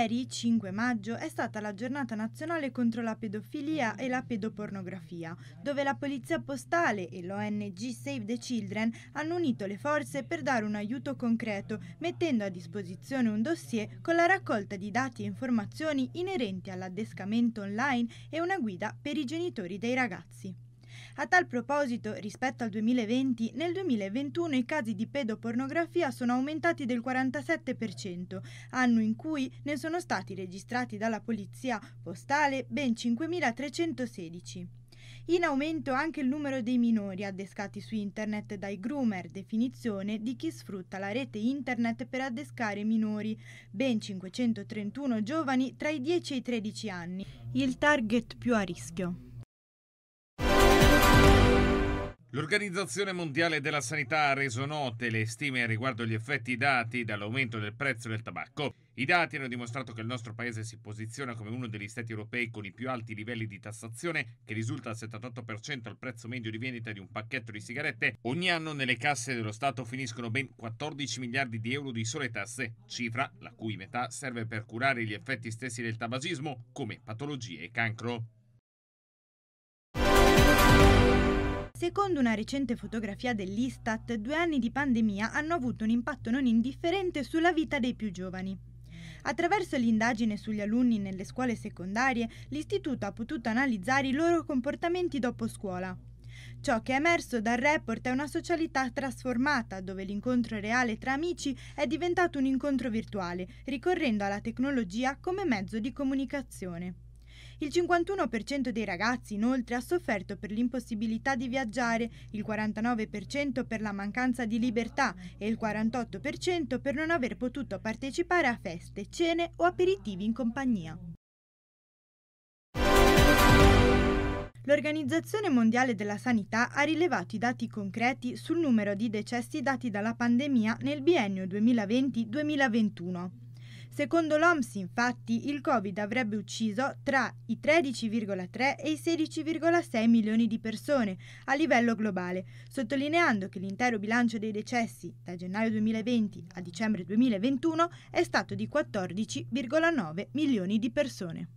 Ieri, 5 maggio, è stata la giornata nazionale contro la pedofilia e la pedopornografia, dove la Polizia Postale e l'ONG Save the Children hanno unito le forze per dare un aiuto concreto, mettendo a disposizione un dossier con la raccolta di dati e informazioni inerenti all'addescamento online e una guida per i genitori dei ragazzi. A tal proposito, rispetto al 2020, nel 2021 i casi di pedopornografia sono aumentati del 47%, anno in cui ne sono stati registrati dalla Polizia Postale ben 5.316. In aumento anche il numero dei minori addescati su internet dai groomer, definizione di chi sfrutta la rete internet per addescare minori, ben 531 giovani tra i 10 e i 13 anni, il target più a rischio. L'Organizzazione Mondiale della Sanità ha reso note le stime riguardo gli effetti dati dall'aumento del prezzo del tabacco. I dati hanno dimostrato che il nostro paese si posiziona come uno degli stati europei con i più alti livelli di tassazione, che risulta al 78% al prezzo medio di vendita di un pacchetto di sigarette. Ogni anno nelle casse dello Stato finiscono ben 14 miliardi di euro di sole tasse, cifra la cui metà serve per curare gli effetti stessi del tabagismo, come patologie e cancro. Secondo una recente fotografia dell'Istat, due anni di pandemia hanno avuto un impatto non indifferente sulla vita dei più giovani. Attraverso l'indagine sugli alunni nelle scuole secondarie, l'istituto ha potuto analizzare i loro comportamenti dopo scuola. Ciò che è emerso dal report è una socialità trasformata, dove l'incontro reale tra amici è diventato un incontro virtuale, ricorrendo alla tecnologia come mezzo di comunicazione. Il 51% dei ragazzi inoltre ha sofferto per l'impossibilità di viaggiare, il 49% per la mancanza di libertà e il 48% per non aver potuto partecipare a feste, cene o aperitivi in compagnia. L'Organizzazione Mondiale della Sanità ha rilevato i dati concreti sul numero di decessi dati dalla pandemia nel biennio 2020-2021. Secondo l'OMS, infatti, il Covid avrebbe ucciso tra i 13,3 e i 16,6 milioni di persone a livello globale, sottolineando che l'intero bilancio dei decessi da gennaio 2020 a dicembre 2021 è stato di 14,9 milioni di persone.